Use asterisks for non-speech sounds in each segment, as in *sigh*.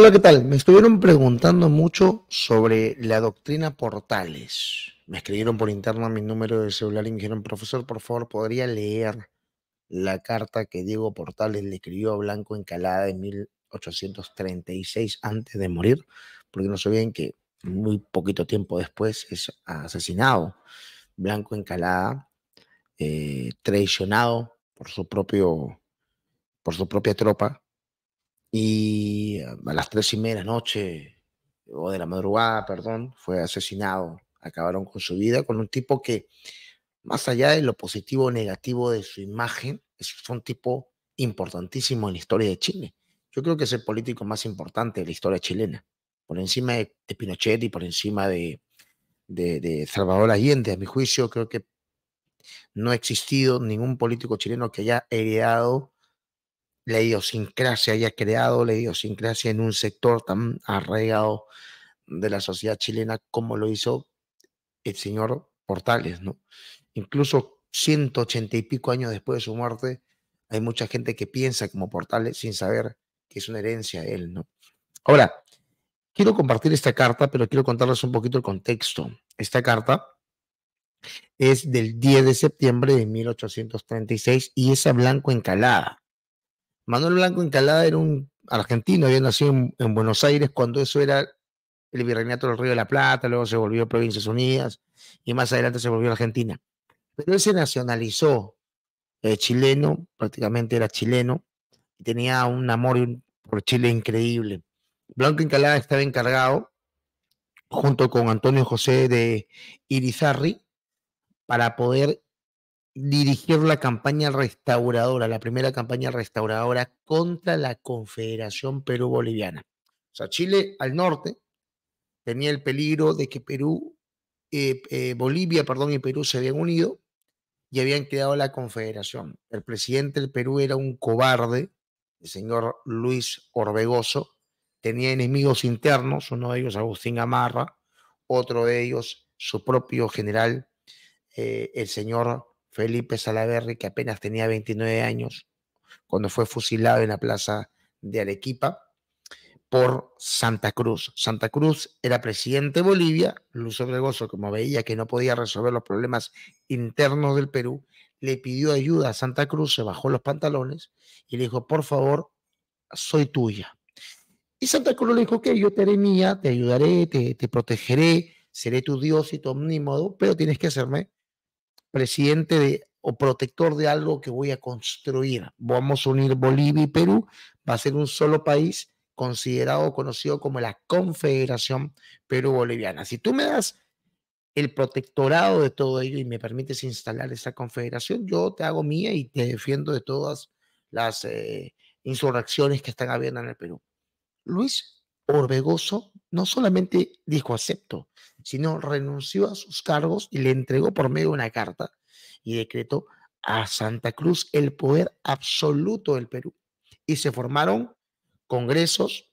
Hola, ¿qué tal? Me estuvieron preguntando mucho sobre la doctrina Portales. Me escribieron por interno mi número de celular y me dijeron, profesor, por favor, ¿podría leer la carta que Diego Portales le escribió a Blanco Encalada en 1836 antes de morir? Porque no se que muy poquito tiempo después es asesinado. Blanco Encalada, eh, traicionado por su propio por su propia tropa, y ah, a las tres y media de la noche, o de la madrugada, perdón, fue asesinado. Acabaron con su vida con un tipo que, más allá de lo positivo o negativo de su imagen, es un tipo importantísimo en la historia de Chile. Yo creo que es el político más importante de la historia chilena, por encima de, Pinochet y por encima de Salvador Allende. A mi juicio, creo que no ha existido ningún político chileno que haya heredado la idiosincrasia haya creado, la idiosincrasia en un sector tan arraigado de la sociedad chilena como lo hizo el señor Portales, ¿no? Incluso 180 y pico años después de su muerte, hay mucha gente que piensa como Portales sin saber que es una herencia él, ¿no? Ahora, quiero compartir esta carta, pero quiero contarles un poquito el contexto. Esta carta es del 10 de septiembre de 1836 y es a Blanco Encalada. Manuel Blanco Encalada era un argentino, había nacido en, Buenos Aires cuando eso era el virreinato del Río de la Plata, luego se volvió Provincias Unidas y más adelante se volvió Argentina. Pero él se nacionalizó eh, chileno, prácticamente era chileno, y tenía un amor por Chile increíble. Blanco Encalada estaba encargado, junto con Antonio José de Irizarri, para poder dirigir la campaña restauradora, la primera campaña restauradora contra la Confederación Perú-Boliviana. O sea, Chile al norte tenía el peligro de que Perú, eh, eh, Bolivia, perdón, y Perú se habían unido y habían creado la Confederación. El presidente del Perú era un cobarde, el señor Luis Orbegoso, tenía enemigos internos, uno de ellos Agustín Amarra, otro de ellos su propio general, eh, el señor Felipe Salaverry, que apenas tenía 29 años cuando fue fusilado en la plaza de Arequipa por Santa Cruz. Santa Cruz era presidente de Bolivia, Luis Gregoso, como veía que no podía resolver los problemas internos del Perú, le pidió ayuda a Santa Cruz, se bajó los pantalones y le dijo, por favor, soy tuya. Y Santa Cruz le dijo, ok, yo te haré mía, te ayudaré, te, te protegeré, seré tu Dios y tu omnímodo, pero tienes que hacerme presidente o protector de algo que voy a construir. Vamos a unir Bolivia y Perú, va a ser un solo país considerado o conocido como la Confederación Perú-Boliviana. Si tú me das el protectorado de todo ello y me permites instalar esa confederación, yo te hago mía y te defiendo de todas las eh, insurrecciones que están habiendo en el Perú. Luis Orbegoso no solamente dijo acepto, sino renunció a sus cargos y le entregó por medio de una carta y decretó a Santa Cruz el poder absoluto del Perú. Y se formaron congresos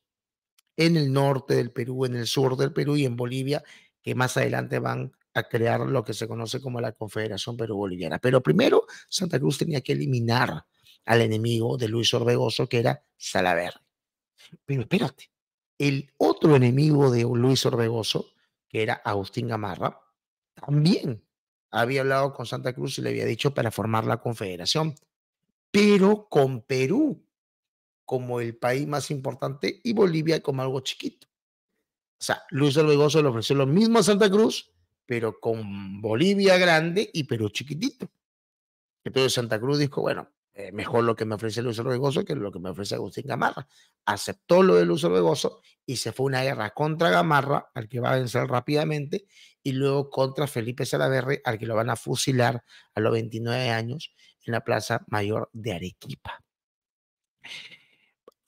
en el norte del Perú, en el sur del Perú y en Bolivia, que más adelante van a crear lo que se conoce como la Confederación Perú-Boliviana. Pero primero Santa Cruz tenía que eliminar al enemigo de Luis Orbegoso, que era Salaverry. Pero espérate, el otro enemigo de Luis Orbegoso que era Agustín Gamarra, también había hablado con Santa Cruz y le había dicho para formar la confederación, pero con Perú como el país más importante y Bolivia como algo chiquito. O sea, Luis Luego se le ofreció lo mismo a Santa Cruz, pero con Bolivia grande y Perú chiquitito. Entonces Santa Cruz dijo, bueno, eh, mejor lo que me ofrece Luz gozo que lo que me ofrece Agustín Gamarra. Aceptó lo de Luz Orbegoso y se fue una guerra contra Gamarra, al que va a vencer rápidamente, y luego contra Felipe Salaverry al que lo van a fusilar a los 29 años en la Plaza Mayor de Arequipa.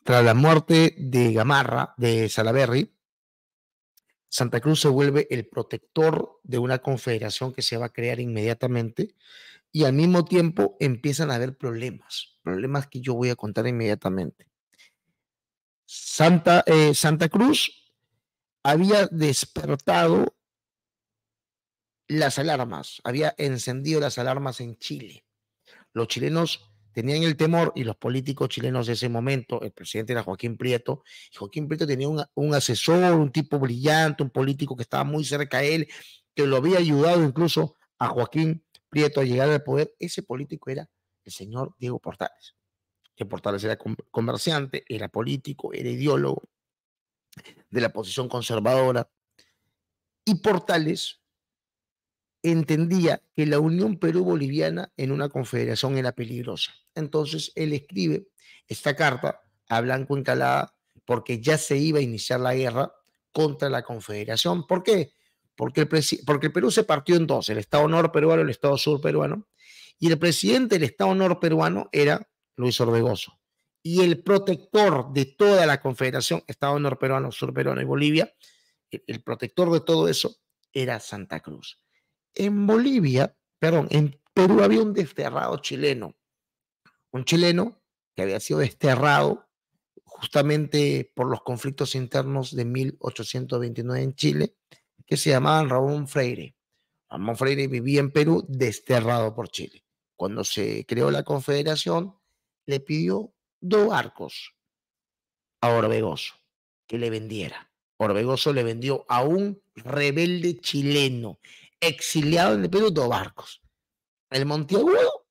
Tras la muerte de Gamarra, de Salaverri, Santa Cruz se vuelve el protector de una confederación que se va a crear inmediatamente y al mismo tiempo empiezan a haber problemas, problemas que yo voy a contar inmediatamente. Santa, eh, Santa Cruz había despertado las alarmas, había encendido las alarmas en Chile. Los chilenos tenían el temor y los políticos chilenos de ese momento, el presidente era Joaquín Prieto, y Joaquín Prieto tenía un, un, asesor, un tipo brillante, un político que estaba muy cerca a él, que lo había ayudado incluso a Joaquín Prieto a llegar al poder, ese político era el señor Diego Portales. Que Portales era comerciante, era político, era ideólogo de la posición conservadora. Y Portales entendía que la Unión Perú-Boliviana en una confederación era peligrosa. Entonces él escribe esta carta a Blanco Encalada porque ya se iba a iniciar la guerra contra la confederación. ¿Por qué? porque el, Perú se partió en dos, el Estado Nor peruano y el Estado Sur peruano, y el presidente del Estado Nor peruano era Luis Orbegoso. Y el protector de toda la confederación, Estado Nor peruano, Sur peruano y Bolivia, el, el protector de todo eso era Santa Cruz. En Bolivia, perdón, en Perú había un desterrado chileno, un chileno que había sido desterrado justamente por los conflictos internos de 1829 en Chile que se llamaban Ramón Freire. Ramón Freire vivía en Perú, desterrado por Chile. Cuando se creó la Confederación, le pidió dos barcos a Orbegoso que le vendiera. Orbegoso le vendió a un rebelde chileno, exiliado en el Perú, dos barcos. El Monteagudo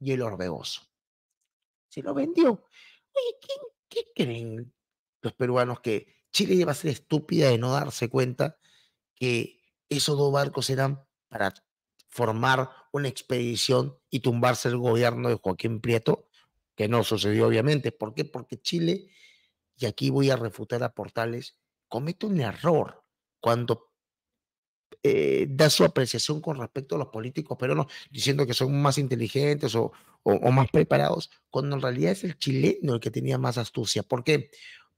y el Orbegoso. Se lo vendió. Oye, ¿qué creen los peruanos que Chile iba a ser estúpida de no darse cuenta que esos dos barcos eran para formar una expedición y tumbarse el gobierno de Joaquín Prieto, que no sucedió obviamente. ¿Por qué? Porque Chile, y aquí voy a refutar a Portales, comete un error cuando eh, da su apreciación con respecto a los políticos peruanos, diciendo que son más inteligentes o, más preparados, cuando en realidad es el chileno el que tenía más astucia. ¿Por qué?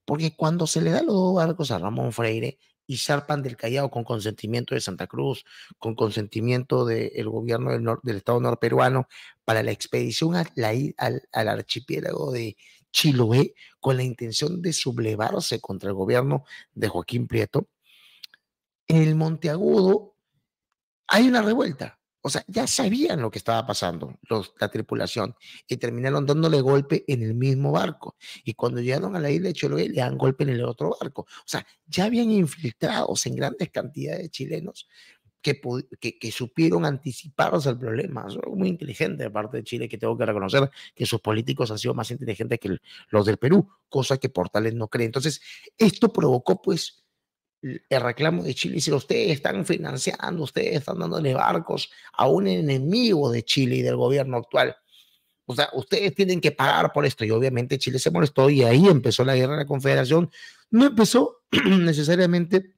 Porque cuando se le da los dos barcos a Ramón Freire, y zarpan del Callao con consentimiento de Santa Cruz, con consentimiento del gobierno del, Estado norperuano para la expedición al, al, archipiélago de Chiloé con la intención de sublevarse contra el gobierno de Joaquín Prieto. En el Monteagudo hay una revuelta o sea, ya sabían lo que estaba pasando los, la tripulación y terminaron dándole golpe en el mismo barco. Y cuando llegaron a la isla de Chiloé, le dan golpe en el otro barco. O sea, ya habían infiltrados en grandes cantidades de chilenos que, supieron anticiparse al problema. muy inteligente de parte de Chile, que tengo que reconocer que sus políticos han sido más inteligentes que los del Perú, cosa que Portales no cree. Entonces, esto provocó, pues, el reclamo de Chile, dice, ustedes están financiando, ustedes están dándole barcos a un enemigo de Chile y del gobierno actual. O sea, ustedes tienen que pagar por esto. Y obviamente Chile se molestó y ahí empezó la guerra de la Confederación. No empezó *clears throat* necesariamente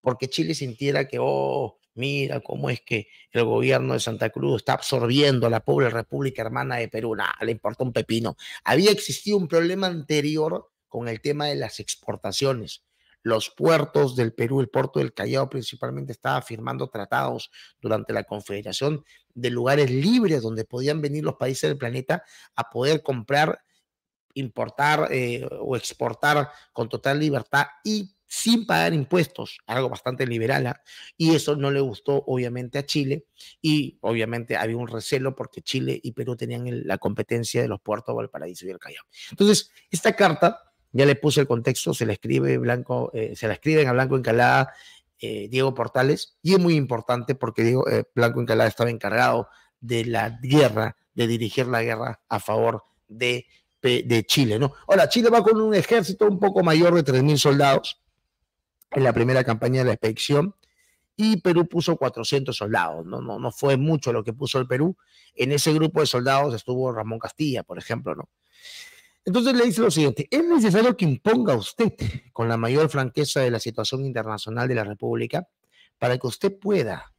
porque Chile sintiera que, oh, mira cómo es que el gobierno de Santa Cruz está absorbiendo a la pobre República Hermana de Perú. Nada, le importa un pepino. Había existido un problema anterior con el tema de las exportaciones los puertos del Perú, el puerto del Callao principalmente, estaba firmando tratados durante la Confederación de lugares libres donde podían venir los países del planeta a poder comprar, importar eh, o exportar con total libertad y sin pagar impuestos, algo bastante liberal, ¿ah? y eso no le gustó obviamente a Chile, y obviamente había un recelo porque Chile y Perú tenían la competencia de los puertos Valparaíso y el Callao. Entonces, esta carta ya le puse el contexto, se la escribe Blanco, eh, se escriben a Blanco Encalada, eh, Diego Portales, y es muy importante porque Diego, eh, Blanco Encalada estaba encargado de la guerra, de dirigir la guerra a favor de, Chile, ¿no? Ahora, Chile va con un ejército un poco mayor de 3.000 soldados en la primera campaña de la expedición, y Perú puso 400 soldados. No, no, no fue mucho lo que puso el Perú. En ese grupo de soldados estuvo Ramón Castilla, por ejemplo, ¿no? Entonces le dice lo siguiente, es necesario que imponga usted con la mayor franqueza de la situación internacional de la República para que usted pueda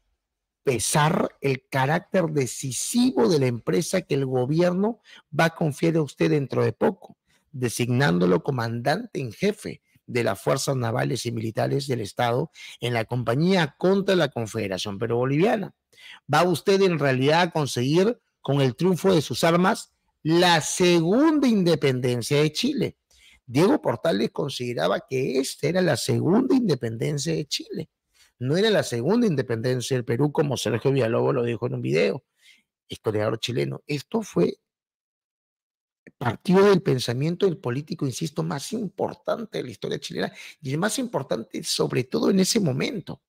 pesar el carácter decisivo de la empresa que el gobierno va a confiar a usted dentro de poco, designándolo comandante en jefe de las fuerzas navales y militares del Estado en la compañía contra la Confederación peru Boliviana. Va usted en realidad a conseguir con el triunfo de sus armas la segunda independencia de Chile. Diego Portales consideraba que esta era la segunda independencia de Chile. No era la segunda independencia del Perú, como Sergio Villalobos lo dijo en un video, historiador chileno. Esto fue partido del pensamiento del político, insisto, más importante de la historia chilena y el más importante sobre todo en ese momento.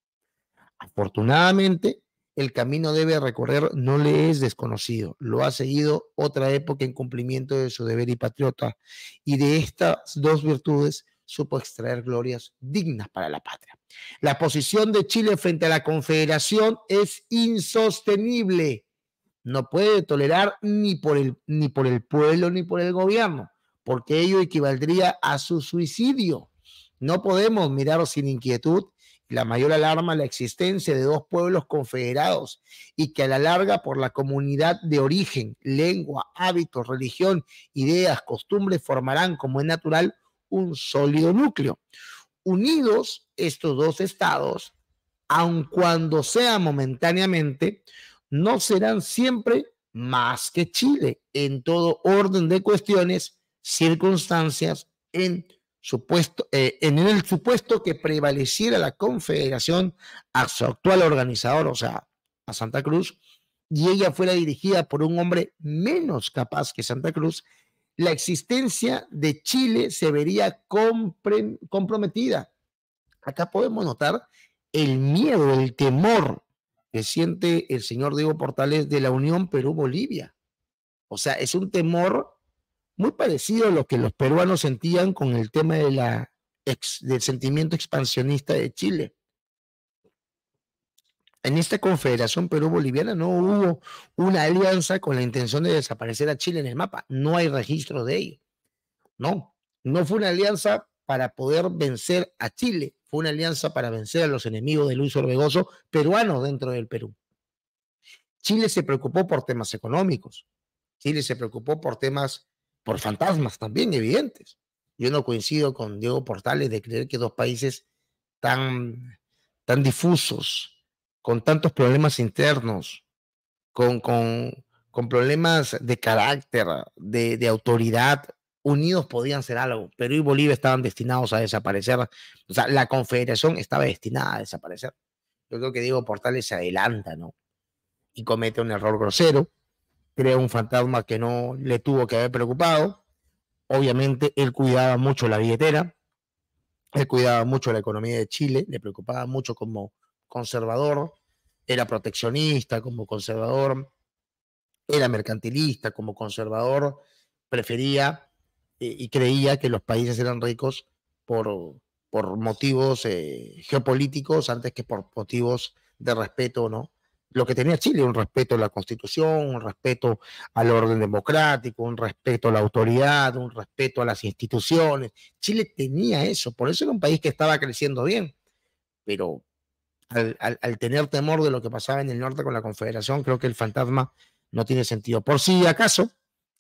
Afortunadamente, el camino debe recorrer no le es desconocido, lo ha seguido otra época en cumplimiento de su deber y patriota, y de estas dos virtudes supo extraer glorias dignas para la patria. La posición de Chile frente a la Confederación es insostenible. No puede tolerar ni por el, ni por el pueblo ni por el gobierno, porque ello equivaldría a su suicidio. No podemos mirar sin inquietud la mayor alarma la existencia de dos pueblos confederados y que a la larga por la comunidad de origen, lengua, hábitos, religión, ideas, costumbres formarán, como es natural, un sólido núcleo. Unidos estos dos estados, aun cuando sea momentáneamente, no serán siempre más que Chile en todo orden de cuestiones, circunstancias, en supuesto, eh, en el supuesto que prevaleciera la confederación a su actual organizador, o sea, a Santa Cruz, y ella fuera dirigida por un hombre menos capaz que Santa Cruz, la existencia de Chile se vería comprometida. Acá podemos notar el miedo, el temor que siente el señor Diego Portales de la Unión Perú-Bolivia. O sea, es un temor muy parecido a lo que los peruanos sentían con el tema del sentimiento expansionista de Chile. En esta Confederación Perú-Boliviana no hubo una alianza con la intención de desaparecer a Chile en el mapa. No hay registro de ello. No, no fue una alianza para poder vencer a Chile. Fue una alianza para vencer a los enemigos de Luis Orbegoso peruanos dentro del Perú. Chile se preocupó por temas económicos. Chile se preocupó por temas por fantasmas también evidentes. Yo no coincido con Diego Portales de creer que dos países tan, tan difusos, con tantos problemas internos, con, con, con problemas de carácter, de, de autoridad, unidos podían ser algo. Perú y Bolivia estaban destinados a desaparecer. O sea, la confederación estaba destinada a desaparecer. Yo creo que Diego Portales se adelanta, ¿no? Y comete un error grosero crea un fantasma que no le tuvo que haber preocupado. Obviamente él cuidaba mucho la billetera, él cuidaba mucho la economía de Chile, le preocupaba mucho como conservador, era proteccionista como conservador, era mercantilista como conservador, prefería eh, y creía que los países eran ricos por, por motivos eh, geopolíticos antes que por motivos de respeto, ¿no? lo que tenía Chile, un respeto a la constitución, un respeto al orden democrático, un respeto a la autoridad, un respeto a las instituciones. Chile tenía eso, por eso era un país que estaba creciendo bien, pero al, tener temor de lo que pasaba en el norte con la Confederación, creo que el fantasma no tiene sentido. Por si acaso,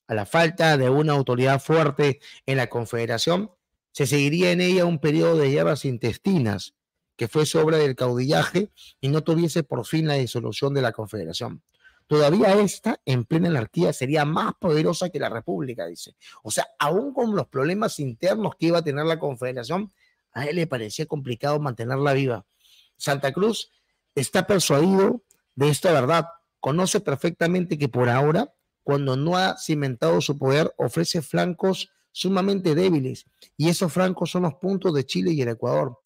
a la falta de una autoridad fuerte en la Confederación, se seguiría en ella un periodo de hierbas intestinas que fuese obra del caudillaje y no tuviese por fin la disolución de la Confederación. Todavía esta, en plena anarquía, sería más poderosa que la República, dice. O sea, aún con los problemas internos que iba a tener la Confederación, a él le parecía complicado mantenerla viva. Santa Cruz está persuadido de esta verdad. Conoce perfectamente que por ahora, cuando no ha cimentado su poder, ofrece flancos sumamente débiles. Y esos flancos son los puntos de Chile y el Ecuador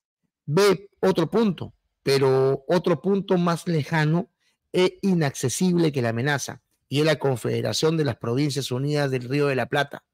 ve otro punto, pero otro punto más lejano e inaccesible que la amenaza, y es la Confederación de las Provincias Unidas del Río de la Plata.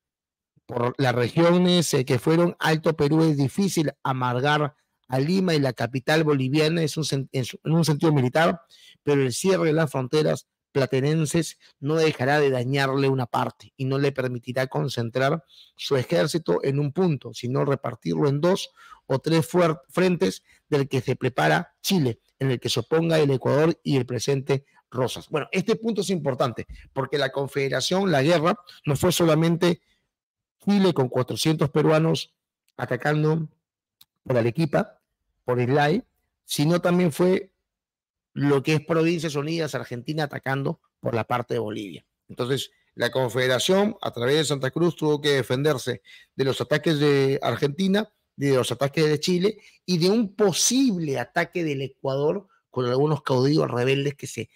Por las regiones eh, que fueron Alto Perú es difícil amargar a Lima y la capital boliviana es un, en un sentido militar, pero el cierre de las fronteras platenenses no dejará de dañarle una parte y no le permitirá concentrar su ejército en un punto, sino repartirlo en dos o tres frentes del que se prepara Chile, en el que se oponga el Ecuador y el presente Rosas. Bueno, este punto es importante porque la confederación, la guerra, no fue solamente Chile con 400 peruanos atacando por Arequipa, por Islay, sino también fue lo que es Provincias Unidas Argentina atacando por la parte de Bolivia. Entonces, la Confederación, a través de Santa Cruz, tuvo que defenderse de los ataques de Argentina, de los ataques de Chile y de un posible ataque del Ecuador con algunos caudillos rebeldes que se,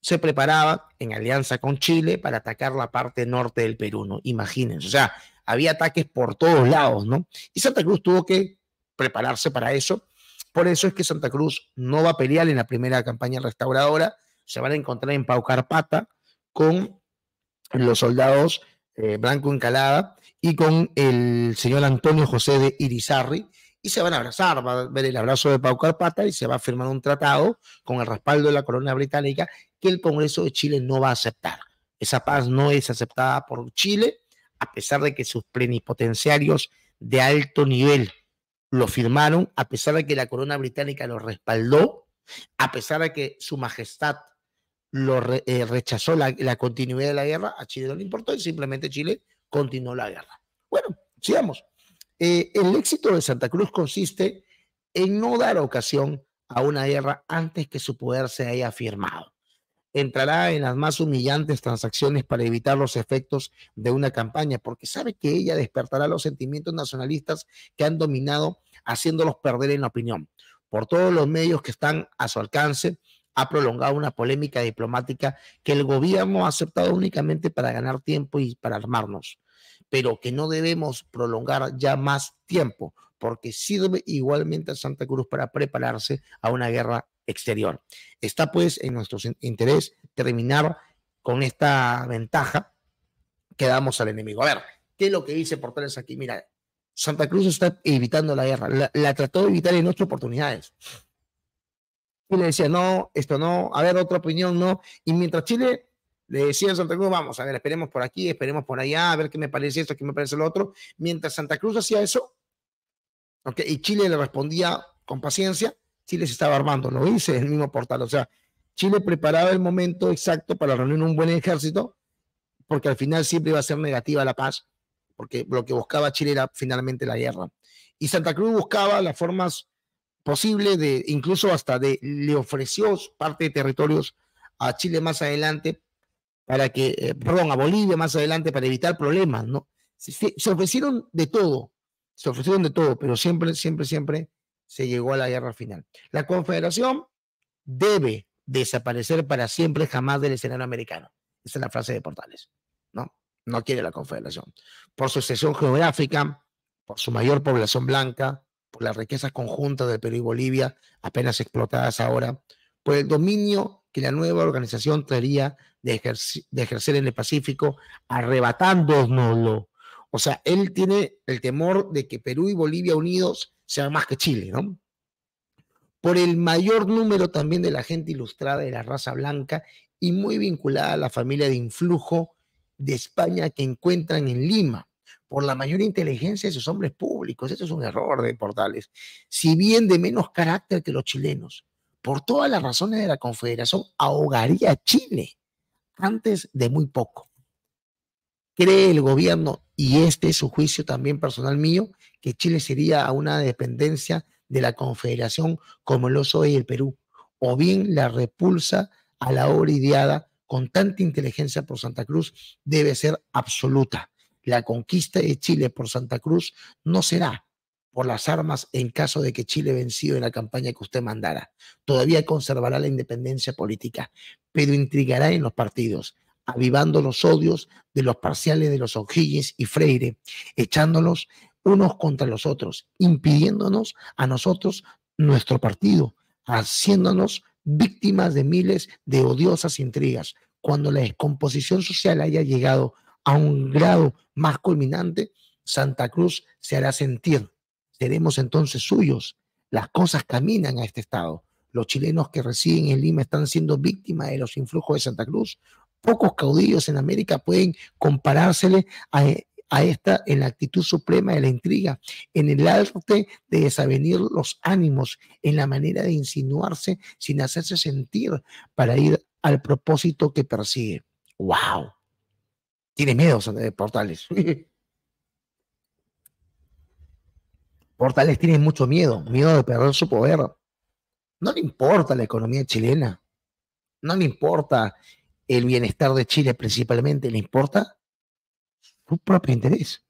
se preparaban en alianza con Chile para atacar la parte norte del Perú, ¿no? Imagínense, o sea, había ataques por todos lados, ¿no? Y Santa Cruz tuvo que prepararse para eso por eso es que Santa Cruz no va a pelear en la primera campaña restauradora. Se van a encontrar en Paucarpata con los soldados Blanco eh, Blanco Encalada y con el señor Antonio José de Irizarri. Y se van a abrazar, va a ver el abrazo de Paucarpata y se va a firmar un tratado con el respaldo de la corona británica que el Congreso de Chile no va a aceptar. Esa paz no es aceptada por Chile, a pesar de que sus plenipotenciarios de alto nivel lo firmaron, a pesar de que la corona británica lo respaldó, a pesar de que su majestad lo eh, rechazó la, continuidad de la guerra, a Chile no le importó y simplemente Chile continuó la guerra. Bueno, sigamos. Eh, el éxito de Santa Cruz consiste en no dar ocasión a una guerra antes que su poder se haya firmado entrará en las más humillantes transacciones para evitar los efectos de una campaña, porque sabe que ella despertará los sentimientos nacionalistas que han dominado, haciéndolos perder en la opinión. Por todos los medios que están a su alcance, ha prolongado una polémica diplomática que el gobierno ha aceptado únicamente para ganar tiempo y para armarnos, pero que no debemos prolongar ya más tiempo, porque sirve igualmente a Santa Cruz para prepararse a una guerra exterior. Está pues en nuestro interés terminar con esta ventaja que damos al enemigo. A ver, ¿qué es lo que dice Portales aquí? Mira, Santa Cruz está evitando la guerra, la, trató de evitar en ocho oportunidades. Y le decía, no, esto no, a ver, otra opinión, no. Y mientras Chile le decía a Santa Cruz, vamos, a ver, esperemos por aquí, esperemos por allá, a ver qué me parece esto, qué me parece lo otro. Mientras Santa Cruz hacía eso, y Chile le respondía con paciencia, Chile se estaba armando, lo dice el mismo portal. O sea, Chile preparaba el momento exacto para reunir un buen ejército, porque al final siempre iba a ser negativa la paz, porque lo que buscaba Chile era finalmente la guerra. Y Santa Cruz buscaba las formas posibles de, incluso hasta de, le ofreció parte de territorios a Chile más adelante para que, eh, perdón, a Bolivia más adelante para evitar problemas, ¿no? Se, se, ofrecieron de todo, se ofrecieron de todo, pero siempre, siempre, siempre se llegó a la guerra final. La Confederación debe desaparecer para siempre, jamás del escenario americano. Esa es la frase de Portales. No, no quiere la Confederación. Por su excepción geográfica, por su mayor población blanca, por las riquezas conjuntas de Perú y Bolivia, apenas explotadas ahora, por el dominio que la nueva organización traería de, ejercer, de ejercer en el Pacífico, arrebatándonoslo. O sea, él tiene el temor de que Perú y Bolivia unidos sea más que Chile, ¿no? Por el mayor número también de la gente ilustrada de la raza blanca y muy vinculada a la familia de influjo de España que encuentran en Lima, por la mayor inteligencia de sus hombres públicos. Eso es un error de Portales. Si bien de menos carácter que los chilenos, por todas las razones de la Confederación, ahogaría a Chile antes de muy poco cree el gobierno, y este es su juicio también personal mío, que Chile sería a una dependencia de la Confederación como lo soy el Perú, o bien la repulsa a la obra ideada con tanta inteligencia por Santa Cruz debe ser absoluta. La conquista de Chile por Santa Cruz no será por las armas en caso de que Chile vencido en la campaña que usted mandara. Todavía conservará la independencia política, pero intrigará en los partidos, avivando los odios de los parciales de los O'Higgins y Freire, echándolos unos contra los otros, impidiéndonos a nosotros nuestro partido, haciéndonos víctimas de miles de odiosas intrigas. Cuando la descomposición social haya llegado a un grado más culminante, Santa Cruz se hará sentir. Seremos entonces suyos. Las cosas caminan a este estado. Los chilenos que residen en Lima están siendo víctimas de los influjos de Santa Cruz pocos caudillos en América pueden comparársele a, esta en la actitud suprema de la intriga, en el arte de desavenir los ánimos, en la manera de insinuarse sin hacerse sentir para ir al propósito que persigue. ¡Wow! Tiene miedo Portales. *laughs* Portales tiene mucho miedo, miedo de perder su poder. No le importa la economía chilena, no le importa el bienestar de Chile principalmente le importa su propio interés.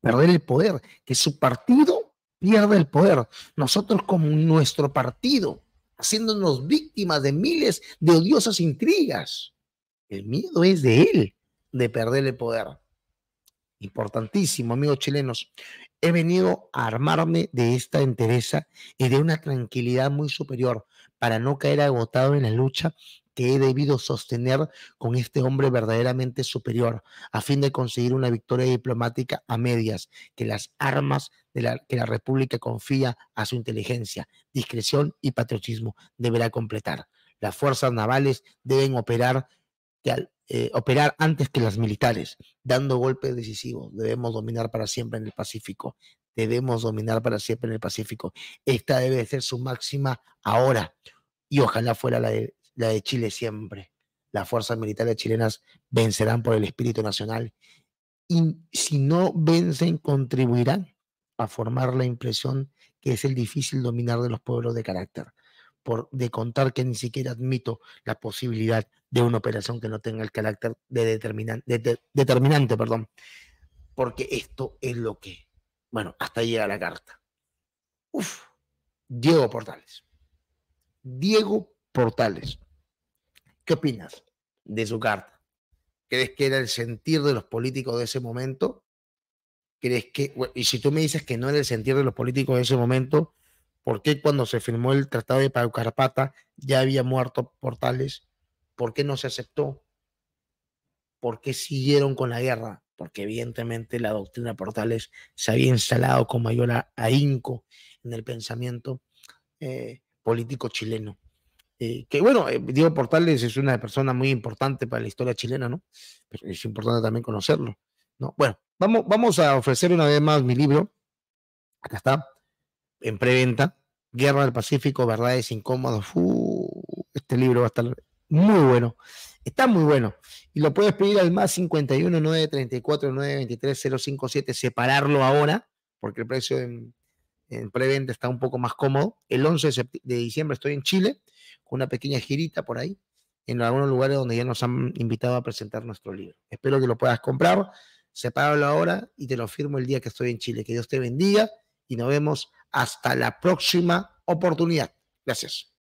Perder el poder, que su partido pierda el poder. Nosotros como nuestro partido, haciéndonos víctimas de miles de odiosas intrigas. El miedo es de él, de perder el poder. Importantísimo, amigos chilenos. He venido a armarme de esta entereza y de una tranquilidad muy superior para no caer agotado en la lucha que he debido sostener con este hombre verdaderamente superior, a fin de conseguir una victoria diplomática a medias, que las armas de la que la República confía a su inteligencia, discreción y patriotismo deberá completar. Las fuerzas navales deben operar, eh, operar antes que las militares, dando golpes decisivos. Debemos dominar para siempre en el Pacífico. Debemos dominar para siempre en el Pacífico. Esta debe ser su máxima ahora y ojalá fuera la de la de Chile siempre. Las fuerzas militares chilenas vencerán por el espíritu nacional y si no vencen, contribuirán a formar la impresión que es el difícil dominar de los pueblos de carácter, por de contar que ni siquiera admito la posibilidad de una operación que no tenga el carácter de, determinante, perdón, porque esto es lo que, bueno, hasta llega la carta. Uf, Diego Portales. Diego portales. ¿Qué opinas de su carta? ¿Crees que era el sentir de los políticos de ese momento? ¿Crees que, y si tú me dices que no era el sentir de los políticos de ese momento, ¿por qué cuando se firmó el Tratado de Paucarpata ya había muerto Portales? ¿Por qué no se aceptó? ¿Por qué siguieron con la guerra? Porque evidentemente la doctrina Portales se había instalado con mayor ahínco en el pensamiento eh, político chileno. Eh, que bueno, eh, Diego Portales es una persona muy importante para la historia chilena, ¿no? Pero es importante también conocerlo, ¿no? Bueno, vamos, vamos a ofrecer una vez más mi libro, acá está, en preventa, Guerra del Pacífico, Verdades Incómodas, uh, este libro va a estar muy bueno, está muy bueno, y lo puedes pedir al más 51 934 923 057, separarlo ahora, porque el precio en, en preventa está un poco más cómodo, el 11 de diciembre estoy en Chile, una pequeña girita por ahí, en algunos lugares donde ya nos han invitado a presentar nuestro libro. Espero que lo puedas comprar, sepáralo ahora y te lo firmo el día que estoy en Chile. Que Dios te bendiga y nos vemos hasta la próxima oportunidad. Gracias.